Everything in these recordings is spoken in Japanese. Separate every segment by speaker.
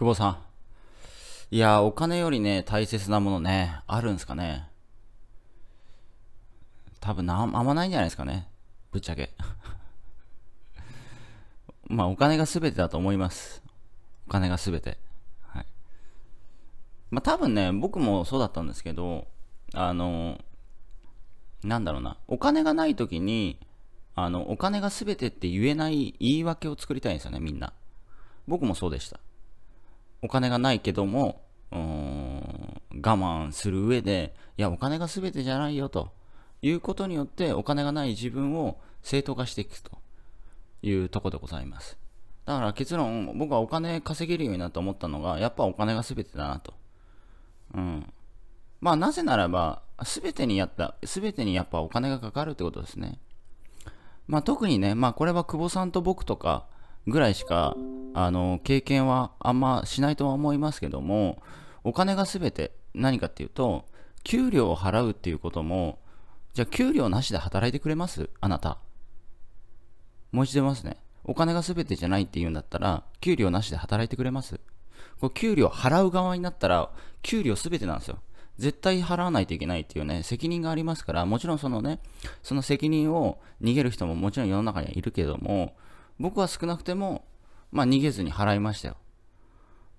Speaker 1: 久保さん。いや、お金よりね、大切なものね、あるんすかね。多分な、あんまないんじゃないですかね。ぶっちゃけ。まあ、お金が全てだと思います。お金が全て。はい。まあ、多分ね、僕もそうだったんですけど、あの、なんだろうな、お金がない時に、あの、お金が全てって言えない言い訳を作りたいんですよね、みんな。僕もそうでした。お金がないけども、ん、我慢する上で、いや、お金が全てじゃないよということによって、お金がない自分を正当化していくというとこでございます。だから結論、僕はお金稼げるようになって思ったのが、やっぱお金が全てだなと。うん。まあなぜならば、全てにやった、全てにやっぱお金がかかるってことですね。まあ特にね、まあこれは久保さんと僕とかぐらいしか、あの経験はあんましないとは思いますけどもお金が全て何かっていうと給料を払うっていうこともじゃあ給料なしで働いてくれますあなたもう一度言いますねお金が全てじゃないっていうんだったら給料なしで働いてくれますこ給料払う側になったら給料全てなんですよ絶対払わないといけないっていうね、責任がありますから、もちろんそのね、その責任を逃げる人ももちろん世の中にはいるけども、僕は少なくてもまあ逃げずに払いましたよ。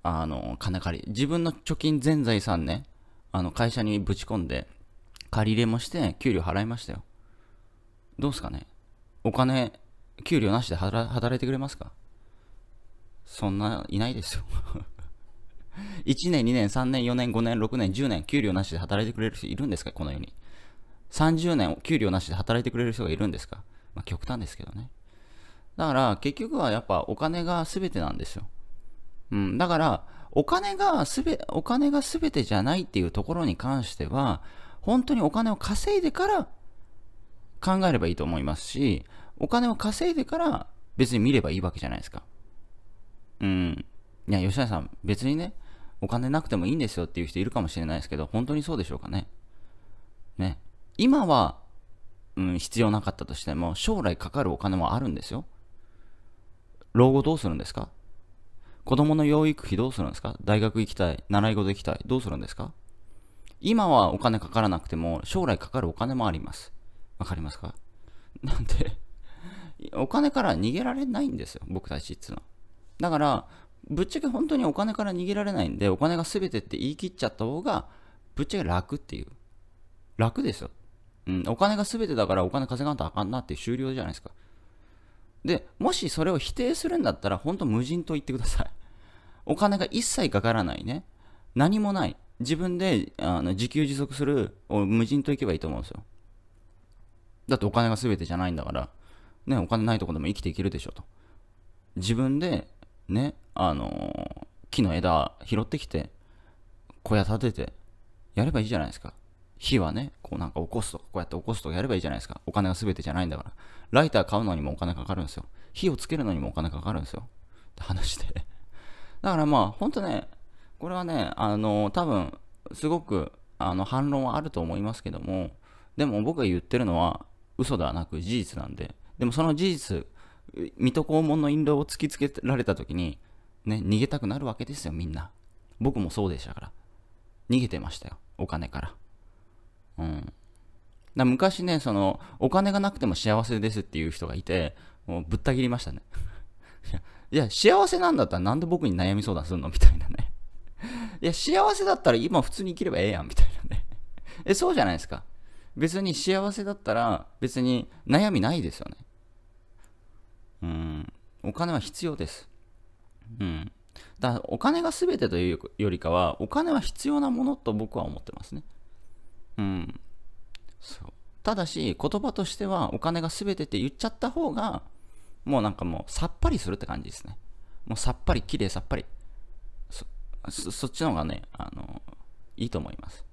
Speaker 1: あの、金借り。自分の貯金全財産ね、あの、会社にぶち込んで、借り入れもして、給料払いましたよ。どうすかねお金、給料なしで働いてくれますかそんな、いないですよ1 年、2年、3年、4年、5年、6年、10年、給料なしで働いてくれる人いるんですかこの世に。30年、給料なしで働いてくれる人がいるんですかまあ、極端ですけどね。だから結局はやっぱお金が全てなんですよ。うん、だからお金がすべ、お金が全てじゃないっていうところに関しては、本当にお金を稼いでから考えればいいと思いますし、お金を稼いでから別に見ればいいわけじゃないですか。うん。いや、吉田さん、別にね、お金なくてもいいんですよっていう人いるかもしれないですけど、本当にそうでしょうかね。ね。今は、うん、必要なかったとしても、将来かかるお金もあるんですよ。老後どうするんですか子供の養育費どうするんですか大学行きたい、習い事行きたい、どうするんですか今はお金かからなくても、将来かかるお金もあります。わかりますかなんでお金から逃げられないんですよ、僕たちっていうのは。だから、ぶっちゃけ本当にお金から逃げられないんで、お金が全てって言い切っちゃった方が、ぶっちゃけ楽っていう。楽ですよ。うん、お金が全てだからお金稼がんとあかんなっていう終了じゃないですか。で、もしそれを否定するんだったら、本当無人と言ってください。お金が一切かからないね。何もない。自分であの自給自足する、無人と行けばいいと思うんですよ。だってお金が全てじゃないんだから、ね、お金ないとこでも生きていけるでしょと。自分で、ね、あのー、木の枝拾ってきて、小屋建てて、やればいいじゃないですか。火はね、こうなんか起こすとか、こうやって起こすとかやればいいじゃないですか。お金が全てじゃないんだから。ライター買うのにもお金かかるんですよ。火をつけるのにもお金かかるんですよ。って話で。だからまあ、ほんとね、これはね、あの、多分、すごく、あの、反論はあると思いますけども、でも僕が言ってるのは、嘘ではなく事実なんで、でもその事実、水戸黄門の印籠を突きつけられた時に、ね、逃げたくなるわけですよ、みんな。僕もそうでしたから。逃げてましたよ、お金から。うん。だ昔ね、その、お金がなくても幸せですっていう人がいて、もうぶった切りましたね。いや、幸せなんだったらなんで僕に悩み相談するのみたいなね。いや、幸せだったら今普通に生きればええやん、みたいなね。え、そうじゃないですか。別に幸せだったら別に悩みないですよね。うん。お金は必要です。うん。だからお金が全てというよりかは、お金は必要なものと僕は思ってますね。うん。ただし言葉としてはお金が全てって言っちゃった方がもうなんかもうさっぱりするって感じですねもうさっぱりきれいさっぱりそっちの方がねあのいいと思います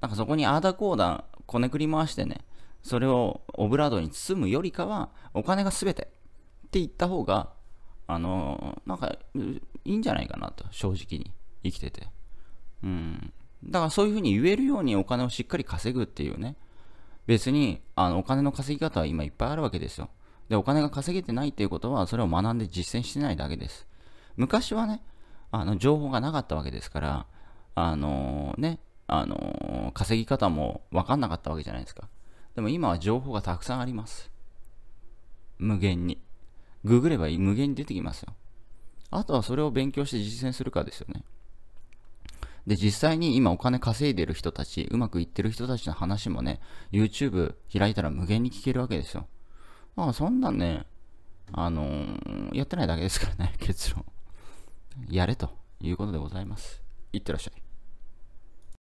Speaker 1: なんかそこにアーダコーダーこねくり回してねそれをオブラードに包むよりかはお金が全てって言った方があのなんかいいんじゃないかなと正直に生きててうんだからそういうふうに言えるようにお金をしっかり稼ぐっていうね別に、あの、お金の稼ぎ方は今いっぱいあるわけですよ。で、お金が稼げてないっていうことは、それを学んで実践してないだけです。昔はね、あの、情報がなかったわけですから、あのー、ね、あのー、稼ぎ方も分かんなかったわけじゃないですか。でも今は情報がたくさんあります。無限に。ググれば無限に出てきますよ。あとはそれを勉強して実践するかですよね。で、実際に今お金稼いでる人たち、うまくいってる人たちの話もね、YouTube 開いたら無限に聞けるわけですよ。まあ、そんなんね、あのー、やってないだけですからね、結論。やれということでございます。いってらっしゃい。